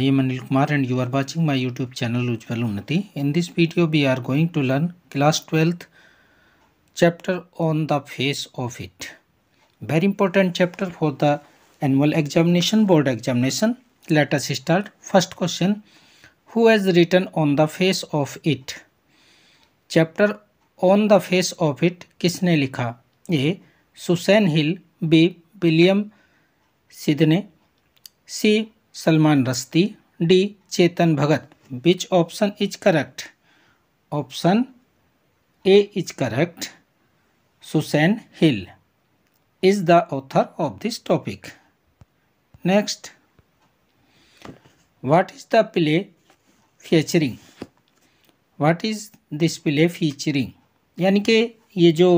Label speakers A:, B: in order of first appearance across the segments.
A: I am Anil Kumar and you are watching my YouTube channel Ujjwal Unnati. In this video we are going to learn class 12th chapter on the face of it. Very important chapter for the annual examination board examination. Let us start. First question. Who has written on the face of it? Chapter on the face of it किसने likha? A. Susan Hill B. William Sidney C. Salman Rushdie D Chetan Bhagat which option is correct option A is correct Susan Hill is the author of this topic next what is the play featuring what is this play featuring यानी कि ये जो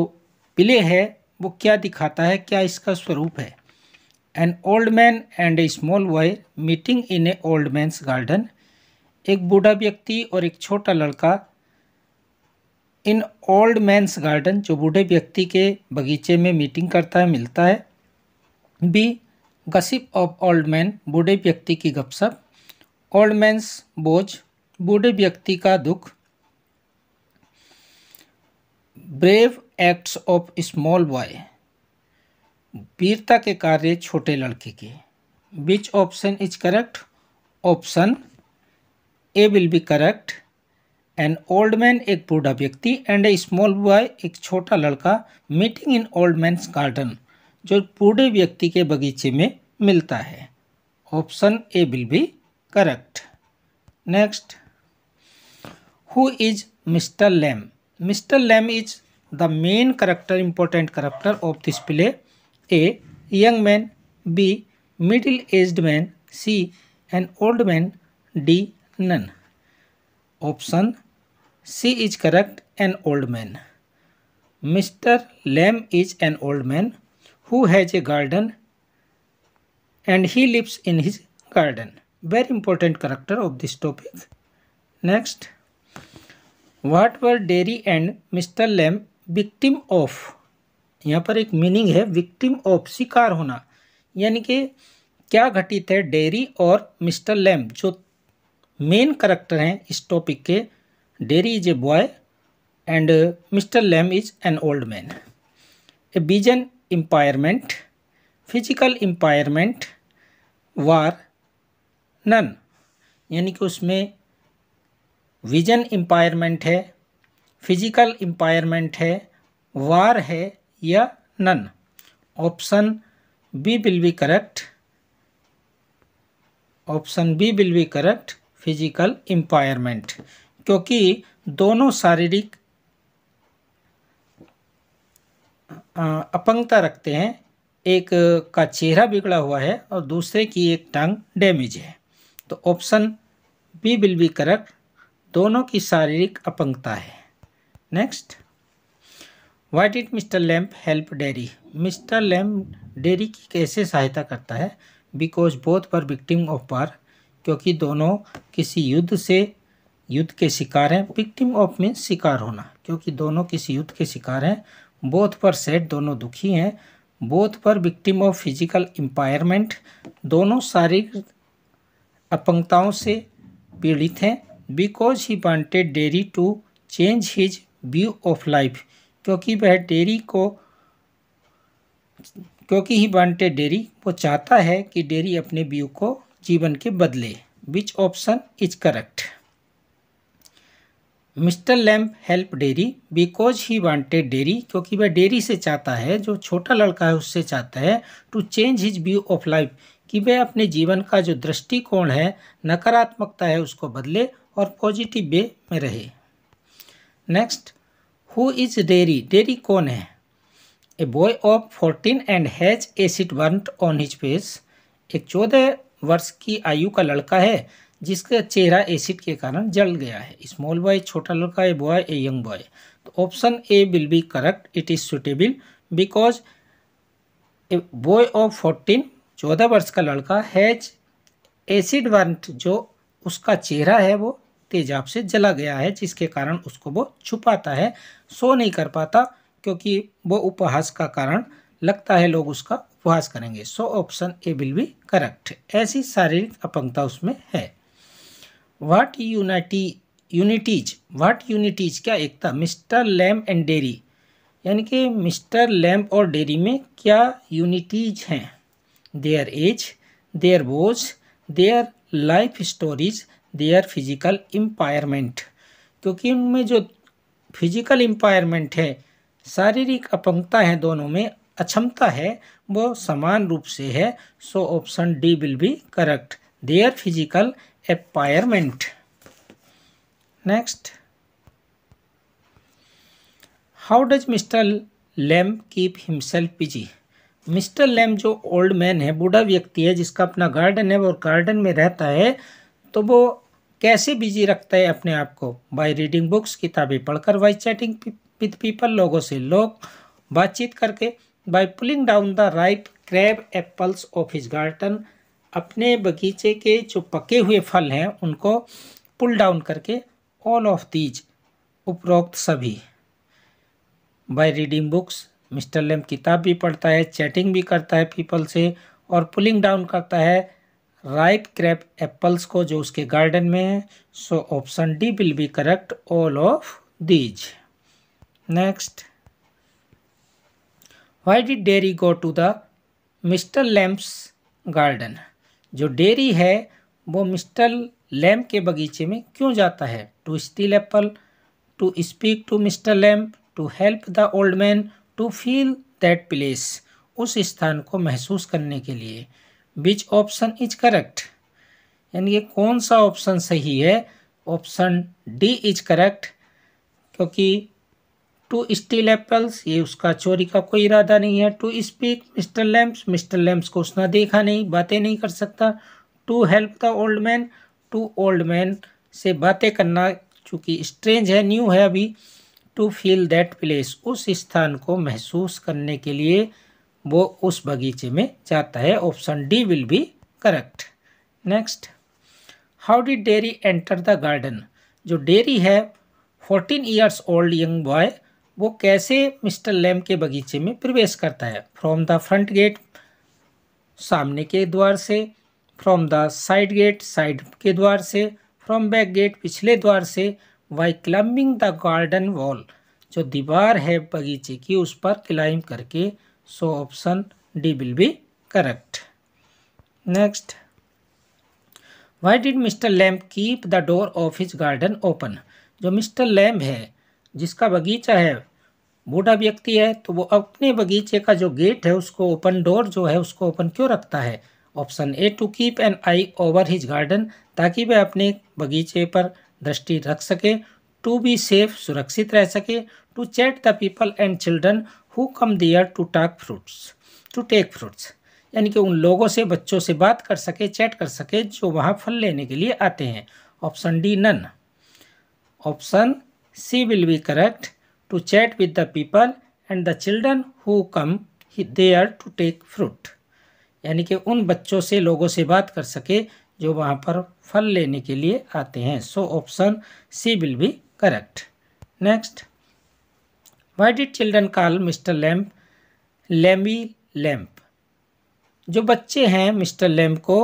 A: play है वो क्या दिखाता है क्या इसका स्वरूप है an old man and a small boy meeting in a old man's garden एक बूढ़ा व्यक्ति और एक छोटा लड़का इन ओल्ड मैंस गार्डन जो बूढ़े व्यक्ति के बगीचे में मीटिंग करता है मिलता है B gossip of old man बूढ़े व्यक्ति की गपशप ओल्ड मैंस बोझ बूढ़े व्यक्ति का दुख brave acts of small boy वीरता के कार्य छोटे लड़के के which option is correct option A will be correct an old man एक बूढ़ा व्यक्ति एंड ए स्मॉल बॉय एक छोटा लड़का meeting in old man's garden जो बूढ़े व्यक्ति के बगीचे में मिलता है option A will be correct next who is mister Lamb mister Lamb is the main character important character of this play A young man B middle aged man C an old man D none option C is correct an old man mister Lamb is an old man who has a garden and he lives in his garden very important character of this topic next what were Derry and mister Lamb victim of यहाँ पर एक meaning है victim of शिकार होना यानी कि क्या घटित है डेरी और मिस्टर लैम जो मेन करेक्टर हैं इस टॉपिक के Derry is a boy and mister Lamb is an old man A vision impairment physical impairment war none यानी कि उसमें विजन एम्पायरमेंट है फिजिकल इम्पायरमेंट है वार है या none option B will be correct option B will be correct physical impairment क्योंकि दोनों शारीरिक अपंगता रखते हैं एक का चेहरा बिगड़ा हुआ है और दूसरे की एक टांग डैमेज है तो option B will be correct दोनों की शारीरिक अपंगता है next why did mister lamp help Derry mister Lamb Derry की कैसे सहायता करता है बिकॉज बोथ पर विक्टिम ऑफ बार क्योंकि दोनों किसी युद्ध से युद्ध के शिकार हैं विक्टिम ऑफ मीन्स शिकार होना क्योंकि दोनों किसी युद्ध के शिकार हैं बोथ पर सेट दोनों दुखी हैं बोथ पर विक्टिम ऑफ फिजिकल एम्पायरमेंट दोनों शारीरिक अपंगताओं से पीड़ित हैं because he wanted Derry to change his view of life क्योंकि वह डेरी को क्योंकि ही बांटे डेरी वो चाहता है कि डेरी अपने व्यू को जीवन के बदले which option is correct mister lamp help Derry because he wanted Derry क्योंकि वह डेरी से चाहता है जो छोटा लड़का है उससे चाहता है to change his view of life कि वह अपने जीवन का जो दृष्टिकोण है नकारात्मकता है उसको बदले और पॉजिटिव वे में रहे next who is Derry Derry कौन है a boy of fourteen and has a seat wart on his face एक चौदह वर्ष की आयु का लड़का है जिसका चेहरा एसिड के कारण जल गया है स्मॉल बॉय छोटा लड़का a boy a young boy तो option A will be correct it is suitable because a boy of fourteen चौदह वर्ष का लड़का हैज एसिड वर्ट जो उसका चेहरा है वो तेजाब से जला गया है जिसके कारण उसको वो छुपाता है सो नहीं कर पाता क्योंकि वो उपहास का कारण लगता है लोग उसका उपहास करेंगे so option A will be correct ऐसी शारीरिक अपंगता उसमें है what unity unities what unities क्या एकता मिस्टर लैम एंड डेरी यानी कि मिस्टर लैम्प और डेरी में क्या यूनिटीज हैं their age their woes their life stories their physical impairment क्योंकि उनमें जो फिजिकल एम्पायरमेंट है शारीरिक अपंगता है दोनों में अक्षमता है वो समान रूप से है so option D will be correct their physical impairment next how does mister Lamb keep himself busy mister Lamb जो ओल्ड मैन है बूढ़ा व्यक्ति है जिसका अपना गार्डन है वो गार्डन में रहता है तो वो कैसे बिजी रखते हैं अपने आप को बाय रीडिंग बुक्स किताबें पढ़कर बाई चैटिंग विद पीपल लोगों से लोग बातचीत करके by pulling down the ripe crab apples of his garden अपने बगीचे के जो पके हुए फल हैं उनको पुल डाउन करके ऑल ऑफ दीज उपरोक्त सभी by reading books mister Lamb किताब भी पढ़ता है चैटिंग भी करता है पीपल से और पुलिंग डाउन करता है राइप क्रैप एप्पल्स को जो उसके गार्डन में है so option D will be correct all of these next why did Derry go to the mister Lamb's garden जो डेरी है वो मिस्टर लैम्प के बगीचे में क्यों जाता है to steal apple to speak to mister Lamb to help the old man to feel that place उस स्थान को महसूस करने के लिए विच ऑप्शन इज करेक्ट यानी ये कौन सा ऑप्शन सही है ऑप्शन डी इज करेक्ट क्योंकि टू स्टील एप्पल्स ये उसका चोरी का कोई इरादा नहीं है to speak mister Lamb's mister Lamb's को उसने देखा नहीं बातें नहीं कर सकता to help the old man to old man से बातें करना चूँकि स्ट्रेंज है न्यू है अभी टू फील दैट प्लेस उस स्थान को महसूस करने के लिए वो उस बगीचे में जाता है option D will be correct next how did Derry enter the garden जो डेरी है fourteen years old young boy वो कैसे मिस्टर लैम के बगीचे में प्रवेश करता है फ्रॉम द फ्रंट गेट सामने के द्वार से फ्रॉम द साइड गेट साइड के द्वार से फ्रॉम बैक गेट पिछले द्वार से by climbing the garden wall जो दीवार है बगीचे की उस पर क्लाइंब करके So option D will be correct. Next. Why did Mr. Lamb keep the door of his garden open? जो मिस्टर लैम्ब है जिसका बगीचा है बूढ़ा व्यक्ति है तो वो अपने बगीचे का जो गेट है उसको ओपन डोर जो है उसको ओपन क्यों रखता है option A to keep an eye over his garden ताकि वह अपने बगीचे पर दृष्टि रख सके टू बी सेफ सुरक्षित रह सके to chat the people and children who come there to talk fruits to take fruits यानी कि उन लोगों से बच्चों से बात कर सके चैट कर सके जो वहाँ फल लेने के लिए आते हैं option D none option C will be correct to chat with the people and the children who come there to take fruit यानी कि उन बच्चों से लोगों से बात कर सके जो वहाँ पर फल लेने के लिए आते हैं so option C will be correct next why did children call mr lamp Lamey Lamp जो बच्चे हैं मिस्टर लैम्प को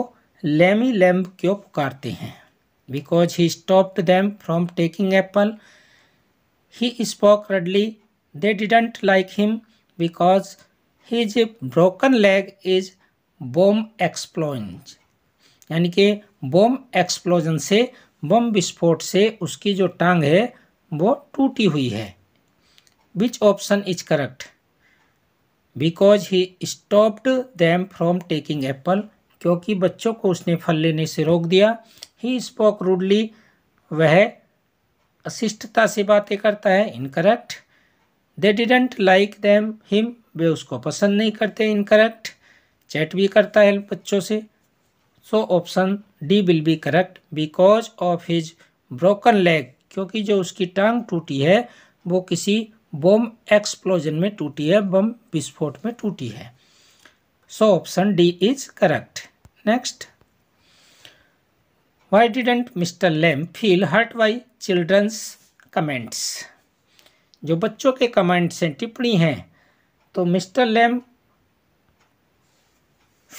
A: लेमी लैम्प क्यों पुकारते हैं because he stopped them from taking apple he spoke rudely they didn't like him because his broken leg is bomb explosion यानी कि बोम explosion से बम विस्फोट से उसकी जो टांग है वो टूटी हुई है which option is correct because he stopped them from taking apple क्योंकि बच्चों को उसने फल लेने से रोक दिया ही स्पोक रूडली वह अशिष्टता से बातें करता है incorrect they didn't like them him वे उसको पसंद नहीं करते इनकरेक्ट चैट भी करता है बच्चों से so option D will be correct because of his broken leg क्योंकि जो उसकी टांग टूटी है वो किसी बम एक्सप्लोजन में टूटी है बम विस्फोट में टूटी है so option D is correct next why didn't mister Lamb feel hurt by children's comments जो बच्चों के कमेंट्स हैं टिप्पणी हैं तो मिस्टर लेम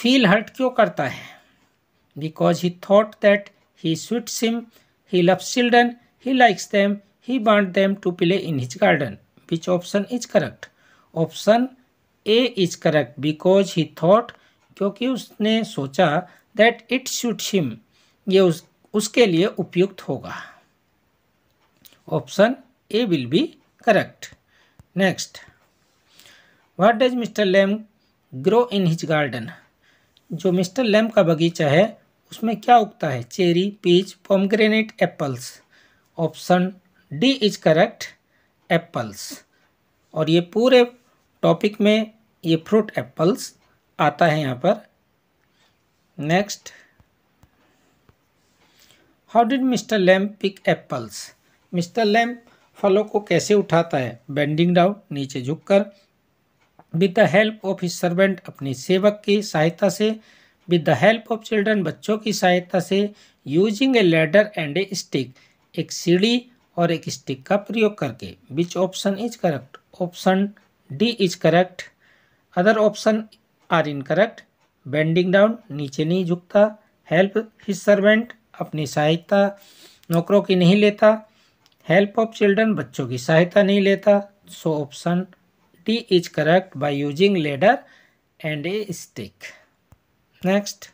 A: फील हर्ट क्यों करता है because he thought that he suits him, he loves children, he likes them, he want them to play in his garden. Which option is correct? Option A is correct because he thought kyunki usne socha that it suits him. ye us, uske liye upyukt hoga option a will be correct next what does mr Lamb grow in his garden जो mister Lamb का बगीचा है उसमें क्या उगता है cherry peach pomegranate apples option D is correct apples और ये पूरे टॉपिक में ये फ्रूट एप्पल्स आता है यहाँ पर next how did mister Lamp pick apples mister Lamp फलों को कैसे उठाता है बेंडिंग डाउन नीचे झुककर with the help of his servant अपने सेवक की सहायता से with the help of children बच्चों की सहायता से using a ladder and a stick एक सीढ़ी और एक स्टिक का प्रयोग करके which option is correct option D is correct other option are incorrect bending down नीचे नहीं झुकता हेल्प हिज सर्वेंट अपनी सहायता नौकरों की नहीं लेता हेल्प ऑफ चिल्ड्रन बच्चों की सहायता नहीं लेता so option D is correct by using ladder and a stick next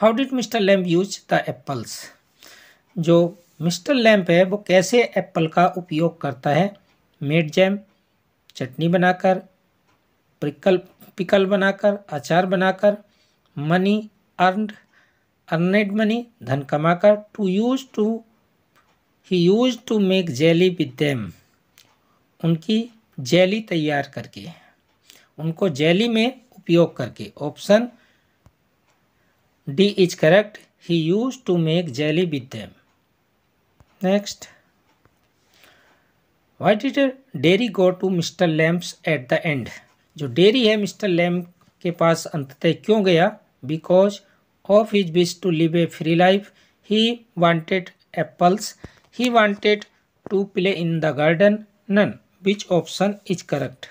A: how did mister Lamp use the apples जो मिस्टर लैम्प है वो कैसे एप्पल का उपयोग करता है मेड जैम चटनी बनाकर पिकल पिकल बनाकर अचार बनाकर मनी अर्नड अर्नेड मनी धन कमाकर to use to he use to make jelly with them उनकी जेली तैयार करके उनको जेली में उपयोग करके option D is correct he use to make jelly with them next why did Derry go to mister Lamp's at the end जो Derry है mister Lamp के पास अंततः क्यों गया because of his wish to live a free life he wanted apples he wanted to play in the garden none which option is correct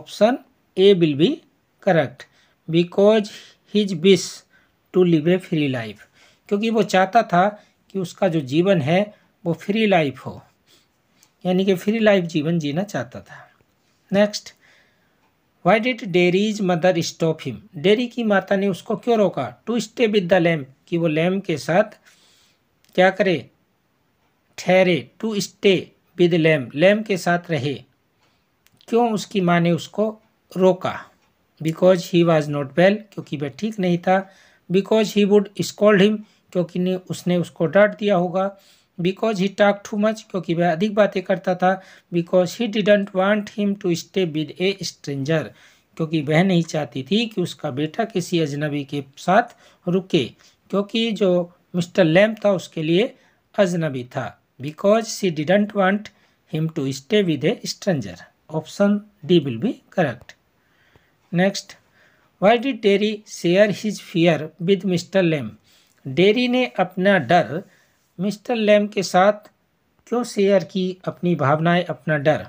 A: option A will be correct because his wish to live a free life क्योंकि वो चाहता था कि उसका जो जीवन है वो फ्री लाइफ हो यानी कि फ्री लाइफ जीवन जीना चाहता था next why did Derry's mother stop him Derry की माता ने उसको क्यों रोका to stay with the Lamp कि वो लैम्प के साथ क्या करे ठहरे to stay with Lamp Lamp के साथ रहे क्यों उसकी माँ ने उसको रोका because he was not well क्योंकि वह ठीक नहीं था because he would scold him क्योंकि ने उसने उसको डांट दिया होगा because he torque to much क्योंकि वह अधिक बातें करता था because he didn't want him to stay with a stranger क्योंकि वह नहीं चाहती थी कि उसका बेटा किसी अजनबी के साथ रुके क्योंकि जो मिस्टर लैम्प था उसके लिए अजनबी था because she didn't want him to stay with a stranger option D will be correct next why did Derry share his fear with mister Lamb Derry ने अपना डर मिस्टर लेम के साथ क्यों शेयर की अपनी भावनाएं अपना डर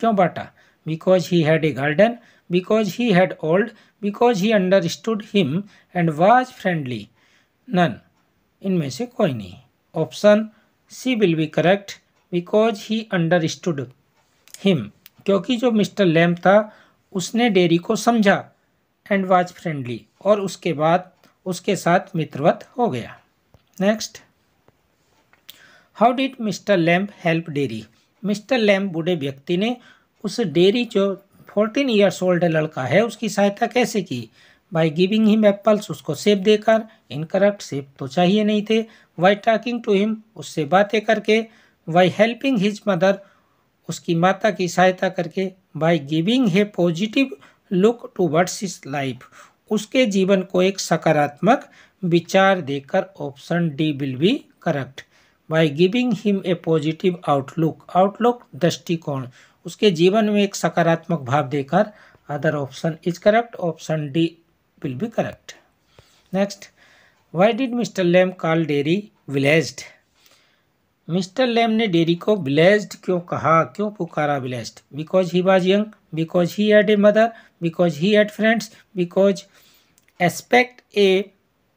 A: क्यों बांटा because he had a garden because he had old because he understood him and was friendly none इनमें से कोई नहीं option C will be correct because he understood him क्योंकि जो मिस्टर लैम था उसने डेरी को समझा एंड वाज फ्रेंडली और उसके बाद उसके साथ मित्रवत हो गया next how did mister lamp help Derry mister Lamp बूढ़े व्यक्ति ने उस डेरी जो फोर्टीन ईयर्स ओल्ड लड़का है उसकी सहायता कैसे की बाई गिविंग हिम एप्पल्स उसको सेब देकर इनकरेक्ट सेब तो चाहिए नहीं थे वाई टॉकिंग टू हिम उससे बातें करके वाई हेल्पिंग हिज मदर उसकी माता की सहायता करके by giving he positive look towards his life उसके जीवन को एक सकारात्मक विचार देकर option D will be correct by giving him a positive outlook outlook दृष्टिकोण उसके जीवन में एक सकारात्मक भाव देकर other option is correct option D will be correct next why did mister Lamb call Derry blessed mister Lamb ने Derry को ब्लेस्ड क्यों कहा क्यों पुकारा blessed because he was young because he had a mother because he had friends because except a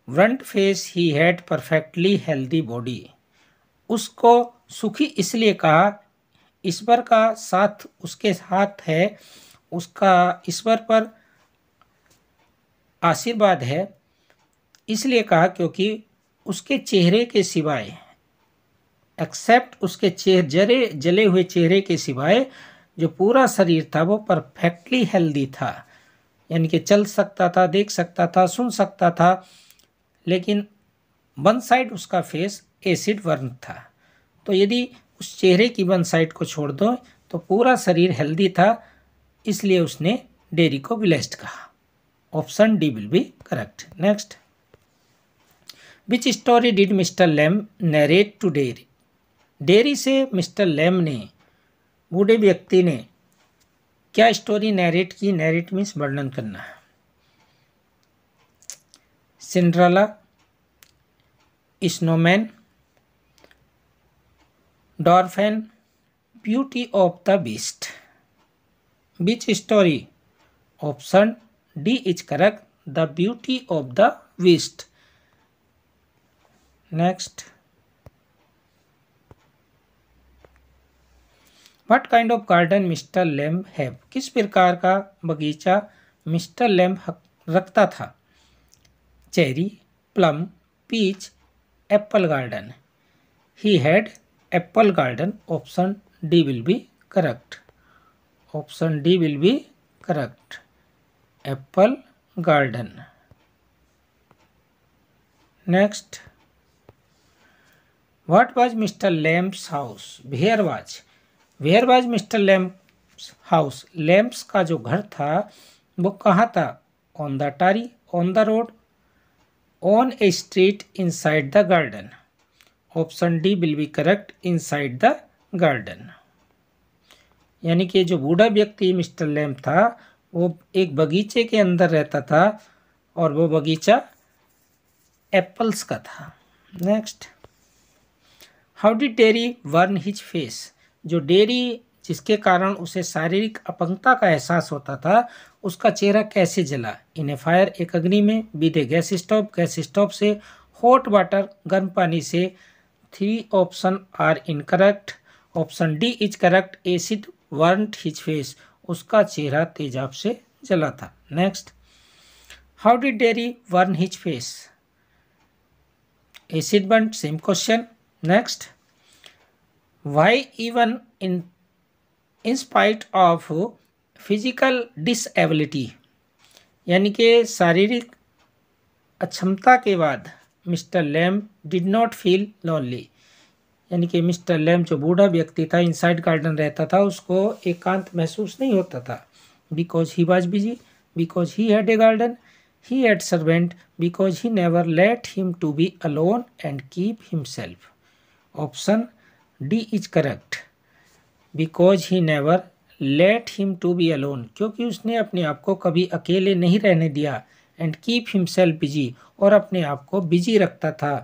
A: burnt face he had perfectly healthy body उसको सुखी इसलिए कहा ईश्वर का साथ उसके साथ है उसका ईश्वर पर आशीर्वाद है इसलिए कहा क्योंकि उसके चेहरे के सिवाय एक्सेप्ट उसके चेहरे जले हुए चेहरे के सिवाय जो पूरा शरीर था वो परफेक्टली हेल्दी था यानी कि चल सकता था देख सकता था सुन सकता था लेकिन वन साइड उसका फेस एसिड वर्न था तो यदि उस चेहरे की वन साइड को छोड़ दो तो पूरा शरीर हेल्दी था इसलिए उसने डेरी को ब्लेस्ड कहा option D will be correct next which story did mister Lamb narrate to Derry Derry से मिस्टर लैम ने बूढ़े व्यक्ति ने क्या स्टोरी नैरेट की नैरेट मीन्स वर्णन करना है Cinderella snowman dwarfs beauty of the beast beach story option D is correct the beauty of the beast next what kind of garden mister Lamb have किस प्रकार का बगीचा मिस्टर लैम्ब रखता था cherry plum peach apple garden he had apple garden option D will be correct option D will be correct apple garden next what was mister lamb's house where was where was mister Lamp house Lamp's का जो घर था वो कहाँ था on the tarry on the road on a street inside the garden option D will be correct inside the garden यानी कि जो बूढ़ा व्यक्ति मिस्टर लैम्प था वो एक बगीचे के अंदर रहता था और वो बगीचा एप्पल्स का था next how did Derry burn his face जो डेरी जिसके कारण उसे शारीरिक अपंगता का एहसास होता था उसका चेहरा कैसे जला इन फायर एक अग्नि में बीते गैस स्टोव गैस स्टोव से हॉट वाटर गर्म पानी से three option are incorrect option D is correct acid burn his face उसका चेहरा तेजाब से जला था next how did Derry burn his face acid burn same question next why even in in spite of physical disability यानी कि शारीरिक अक्षमता के बाद mister Lamb did not feel lonely यानी कि मिस्टर लैम जो बूढ़ा व्यक्ति था इनसाइड गार्डन रहता था उसको एकांत महसूस नहीं होता था because he was busy because he had a garden he had servant because he never let him to be alone and keep himself option D is correct because he never let him to be alone क्योंकि उसने अपने आप को कभी अकेले नहीं रहने दिया एंड कीप हिमसेल्फ बिजी और अपने आप को बिजी रखता था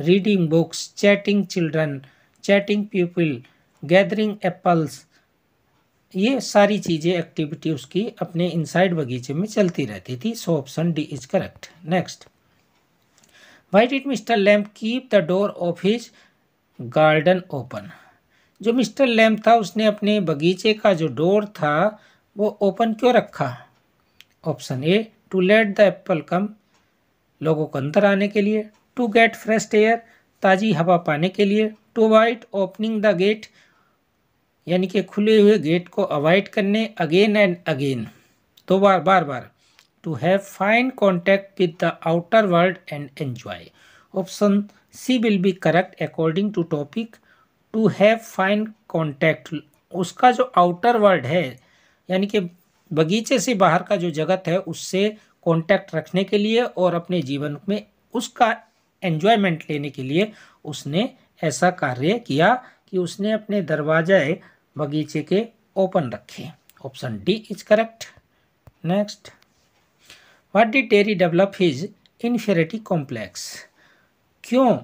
A: reading books chatting children chatting people gathering apples ये सारी चीज़ें एक्टिविटी उसकी अपने इनसाइड बगीचे में चलती रहती थी so option D is correct next why did mister Lamp keep the door of his garden open जो मिस्टर लैम्प था उसने अपने बगीचे का जो डोर था वो ओपन क्यों रखा option A to let the apple come लोगों को अंदर आने के लिए टू गेट फ्रेश एयर ताज़ी हवा पाने के लिए to wait opening the gate यानी कि खुले हुए गेट को अवॉइड करने अगेन एंड अगेन दो बार बार बार to have fine contact with the outer world and enjoy option C will be correct according to topic to have fine contact उसका जो आउटर वर्ड है यानी कि बगीचे से बाहर का जो जगत है उससे कॉन्टैक्ट रखने के लिए और अपने जीवन में उसका एन्जॉयमेंट लेने के लिए उसने ऐसा कार्य किया कि उसने अपने दरवाजे बगीचे के ओपन रखे option D is correct next what did Derry develop his inferiority complex क्यों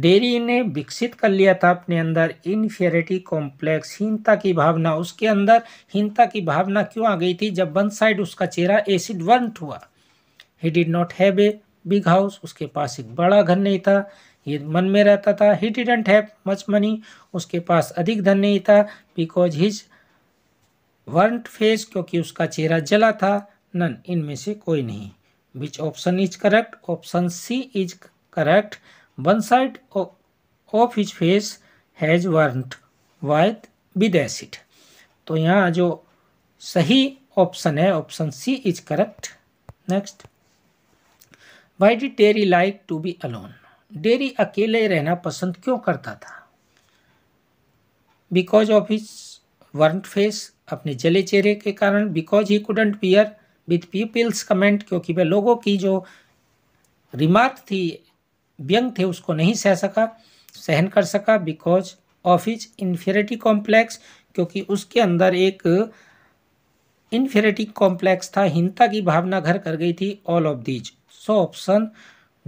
A: डेरी ने विकसित कर लिया था अपने अंदर इनफेरिटी कॉम्प्लेक्स हीनता की भावना उसके अंदर हीनता की भावना क्यों आ गई थी जब वन साइड उसका चेहरा एसिड वर्ंट हुआ he did not have a big house उसके पास एक बड़ा घर नहीं था ये मन में रहता था he didn't have much money उसके पास अधिक धन नहीं था बिकॉज हिज वर्नट फेस क्योंकि उसका चेहरा जला था नन इनमें से कोई नहीं which option is correct option C is correct one side of his face has burnt with with acid तो यहाँ जो सही ऑप्शन है option C is correct next why did Derry like to be alone Derry अकेले रहना पसंद क्यों करता था because of his burnt face अपने जले चेहरे के कारण because he couldn't bear with people's comment क्योंकि वह लोगों की जो रिमार्क थी व्यंग थे उसको नहीं सह सका सहन कर सका because of his inferiority complex क्योंकि उसके अंदर एक इन्फेरिटी कॉम्प्लेक्स था हिंता की भावना घर कर गई थी all of these so option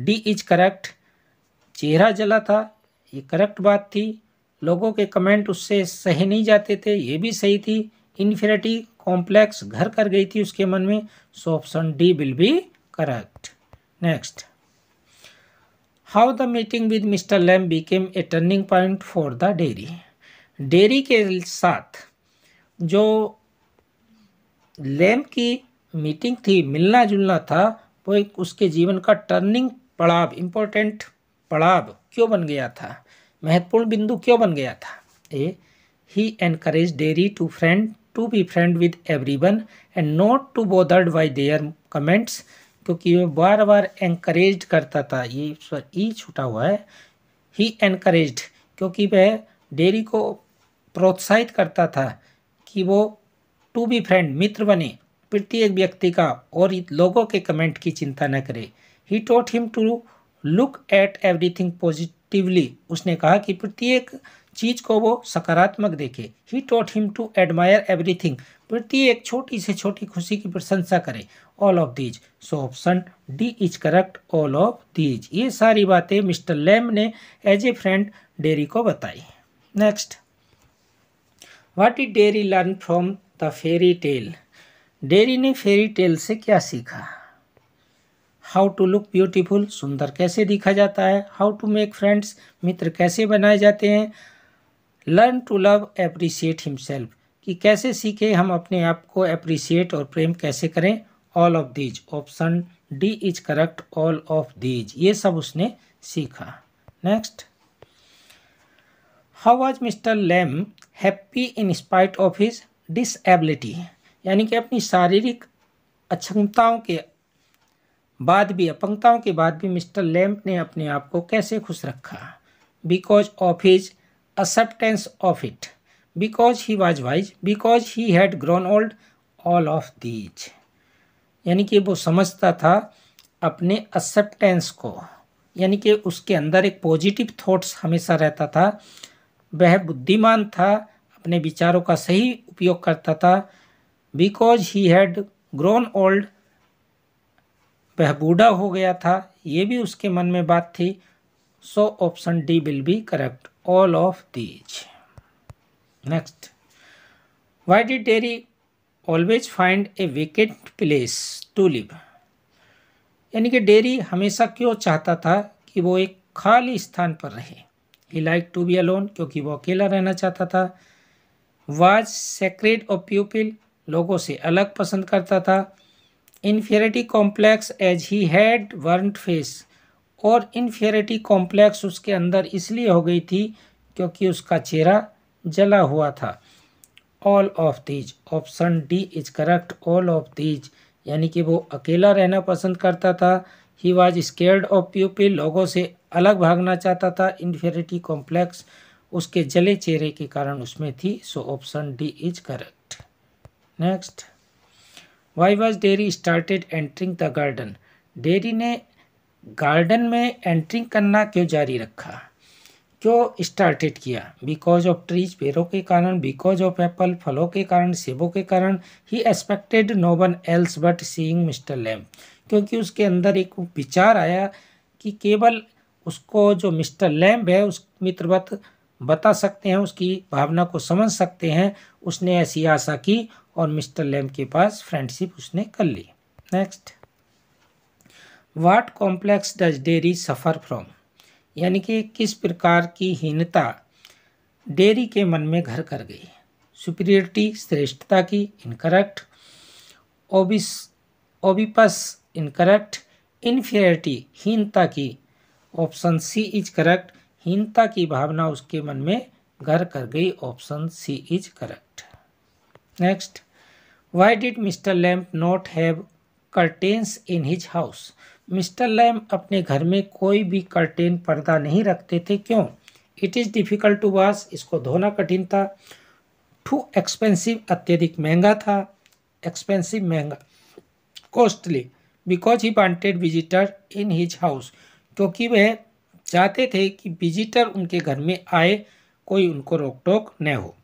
A: D is correct चेहरा जला था ये करेक्ट बात थी लोगों के कमेंट उससे सही नहीं जाते थे ये भी सही थी इन्फेरिटी कॉम्प्लेक्स घर कर गई थी उसके मन में so option D will be correct next how the meeting with mister Lamb became a turning point for the Derry Derry के साथ जो लैम की मीटिंग थी मिलना जुलना था वो एक उसके जीवन का टर्निंग पड़ाव इम्पोर्टेंट पड़ाव क्यों बन गया था महत्वपूर्ण बिंदु क्यों बन गया था A he encourage Derry to friend to be friend with everyone and not to bothered by their comments क्योंकि वह बार बार एनकरेज करता था ये ई छुटा हुआ है ही एनकरेज क्योंकि वह डेरी को प्रोत्साहित करता था कि वो टू बी फ्रेंड मित्र बने प्रत्येक व्यक्ति का और लोगों के कमेंट की चिंता न करे he taught him to look at everything positively उसने कहा कि प्रत्येक चीज़ को वो सकारात्मक देखे he taught him to admire everything प्रत्येक छोटी से छोटी खुशी की प्रशंसा करें all of these so option D is correct all of these ये सारी बातें मिस्टर लैम ने एज ए फ्रेंड डेरी को बताई next what is Derry learn from the fairy tale Derry ने फेरी टेल से क्या सीखा हाउ टू लुक ब्यूटीफुल सुंदर कैसे दिखा जाता है हाउ टू मेक फ्रेंड्स मित्र कैसे बनाए जाते हैं learn to love appreciate himself कि कैसे सीखे हम अपने आप को अप्रिसिएट और प्रेम कैसे करें all of these option D is correct all of these ये सब उसने सीखा next how was Mr Lamb happy in spite of his disability यानी कि अपनी शारीरिक अक्षमताओं के बाद भी अपंगताओं के बाद भी मिस्टर लैम्प ने अपने आप को कैसे खुश रखा because of his acceptance of it because he was wise because he had grown old all of these यानी कि वो समझता था अपने एक्सेप्टेंस को यानी कि उसके अंदर एक पॉजिटिव थॉट्स हमेशा रहता था वह बुद्धिमान था अपने विचारों का सही उपयोग करता था because he had grown old वह बूढ़ा हो गया था ये भी उसके मन में बात थी so option D will be correct all of these. Next, why did Terry always find a vacant place to live? यानी कि डेरी हमेशा क्यों चाहता था कि वो एक खाली स्थान पर रहे he like to be alone क्योंकि वो अकेला रहना चाहता था वाज सेक्रेट और प्यूपिल लोगों से अलग पसंद करता था inferiority complex as he had burnt face और इन्फेरिटी कॉम्प्लेक्स उसके अंदर इसलिए हो गई थी क्योंकि उसका चेहरा जला हुआ था all of these option D is correct all of these यानी कि वो अकेला रहना पसंद करता था he was scared of people लोगों से अलग भागना चाहता था इन्फेरिटी कॉम्प्लेक्स उसके जले चेहरे के कारण उसमें थी so option D is correct next why was Derry started entering the garden Derry ने गार्डन में एंट्रिंग करना क्यों जारी रखा क्यों स्टार्टेड किया बिकॉज ऑफ ट्रीज पेड़ों के कारण बिकॉज ऑफ एप्पल फलों के कारण सेबों के कारण he expected no one else but seeing Mr Lamb क्योंकि उसके अंदर एक विचार आया कि केवल उसको जो मिस्टर लैम्ब है उस मित्रवत बता सकते हैं उसकी भावना को समझ सकते हैं उसने ऐसी आशा की और मिस्टर लैम्ब के पास फ्रेंडशिप उसने कर ली next what complex does Derry suffer from यानी कि किस प्रकार की हीनता डेरी के मन में घर कर गई सुपीरियरिटी श्रेष्ठता की इनकरेक्ट ओबिस ओबिपस इनकरेक्ट इनफेरिटी हीनता की ऑप्शन सी इज करेक्ट हीनता की भावना उसके मन में घर कर गई option C is correct next why did mister Lamb not have curtains in his house Mr Lamb अपने घर में कोई भी कर्टेन पर्दा नहीं रखते थे क्यों it is difficult to wash इसको धोना कठिन था टू एक्सपेंसिव अत्यधिक महंगा था एक्सपेंसिव महंगा costly because he wanted visitor in his house क्योंकि वह चाहते थे कि विजिटर उनके घर में आए कोई उनको रोक टोक न हो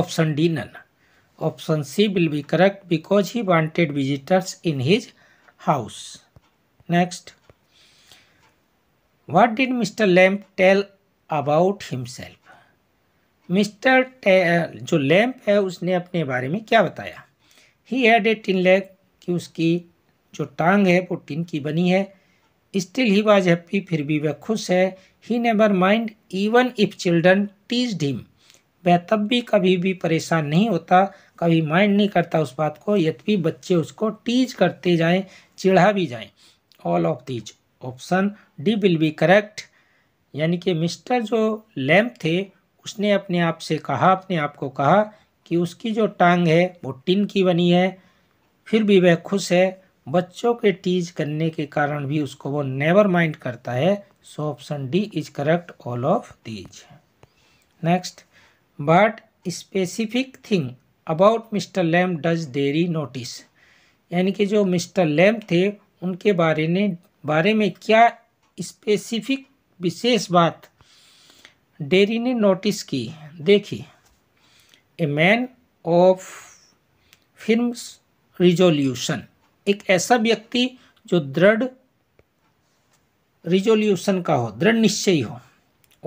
A: option D none option C will be correct because he wanted visitors in his house. Next, what did Mr. Lamp tell about himself? mr जो लैम्प है उसने अपने बारे में क्या बताया he had a tin leg ki उसकी जो टांग है वो टिन की बनी है स्टिल ही was हैप्पी फिर भी वह खुश है he never mind even if children tease him वह तब भी कभी भी परेशान नहीं होता कभी माइंड नहीं करता उस बात को यद्यपि बच्चे उसको टीज करते जाएं चिढ़ा भी जाएं all of these option D will be correct यानी कि मिस्टर जो लैम्प थे उसने अपने आप से कहा अपने आप को कहा कि उसकी जो टांग है वो टिन की बनी है फिर भी वह खुश है बच्चों के टीज करने के कारण भी उसको वो नेवर माइंड करता है so option D is correct all of these next but specific thing about Mr Lamb does Derry notice यानी कि जो मिस्टर लैम्ब थे उनके बारे ने बारे में क्या स्पेसिफिक विशेष बात डेरी ने नोटिस की देखी a man of firm resolution एक ऐसा व्यक्ति जो दृढ़ रिजोल्यूशन का हो दृढ़ निश्चयी हो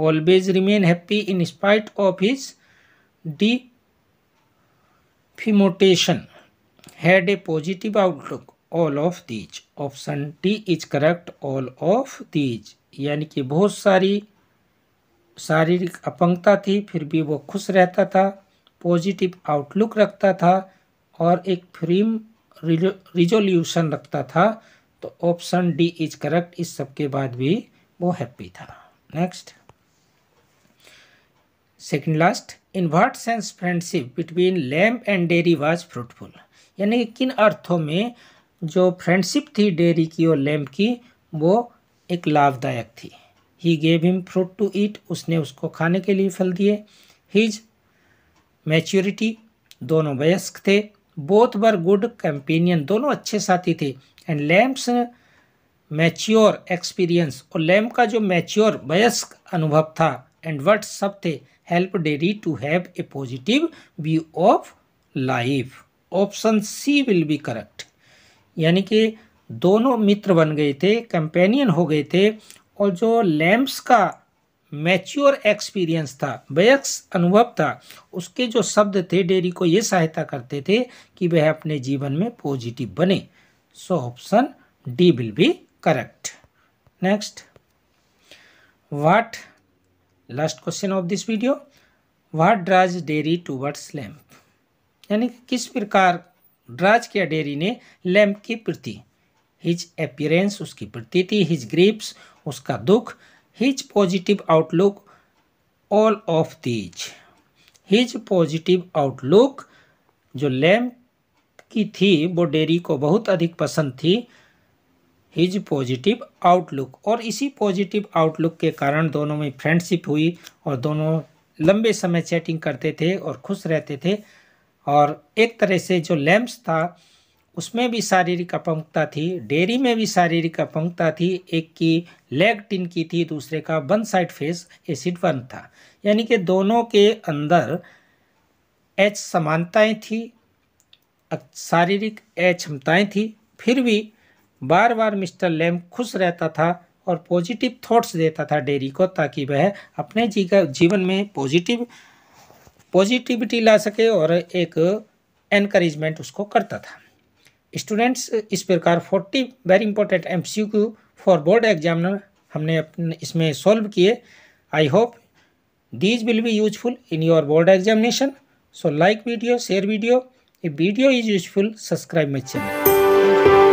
A: always remain happy in spite of his defamation had a positive outlook all of these option D is correct all of these यानी कि बहुत सारी शारीरिक अपंगता थी फिर भी वो खुश रहता था पॉजिटिव आउटलुक रखता था और एक फ्रीम रिजोल्यूशन रखता था तो ऑप्शन डी इज करेक्ट इस सब के बाद भी वो हैप्पी था next second last in what sense friendship between Lamb and Derry was fruitful यानी कि किन अर्थों में जो फ्रेंडशिप थी डेरी की और लैम्प की वो एक लाभदायक थी he gave him fruit to eat उसने उसको खाने के लिए फल दिए हिज मैच्योरिटी दोनों वयस्क थे बोथ वर गुड कैंपेनियन दोनों अच्छे साथी थे एंड लैम्प्स मैच्योर एक्सपीरियंस और लैम्प का जो मैच्योर वयस्क अनुभव था एंड वर्ट सब थे help Derry to have a positive view of life option C will be correct यानी कि दोनों मित्र बन गए थे कंपेनियन हो गए थे और जो लैम्प्स का मैच्योर एक्सपीरियंस था वयस्क अनुभव था उसके जो शब्द थे डेरी को ये सहायता करते थे कि वह अपने जीवन में पॉजिटिव बने so option D will be correct next what last question of this video what draws Derry towards Lamb यानी कि किस प्रकार राजकीय अडेरी ने लैम्प के प्रति हिज अपियरेंस उसकी प्रतीति हिज ग्रीप्स उसका दुख his positive outlook all of these his positive outlook जो लैम्प की थी वो डेरी को बहुत अधिक पसंद थी हिज पॉजिटिव आउटलुक और इसी पॉजिटिव आउटलुक के कारण दोनों में फ्रेंडशिप हुई और दोनों लंबे समय चैटिंग करते थे और खुश रहते थे और एक तरह से जो लैम्प्स था उसमें भी शारीरिक अपंगता थी डेयरी में भी शारीरिक अपंगता थी एक की लेग टिन की थी दूसरे का one side face acid one था यानी कि दोनों के अंदर एच समानताएं थी शारीरिक क्षमताएँ थी फिर भी बार बार मिस्टर लैम खुश रहता था और पॉजिटिव थॉट्स देता था डेरी को ताकि वह अपने जीवन में पॉजिटिव पॉजिटिविटी ला सके और एक एनकरेजमेंट उसको करता था स्टूडेंट्स इस प्रकार forty very important M C Q for board examiner हमने अपने इसमें सॉल्व किए I hope these will be useful in your board examination so like video share video a video is useful subscribe my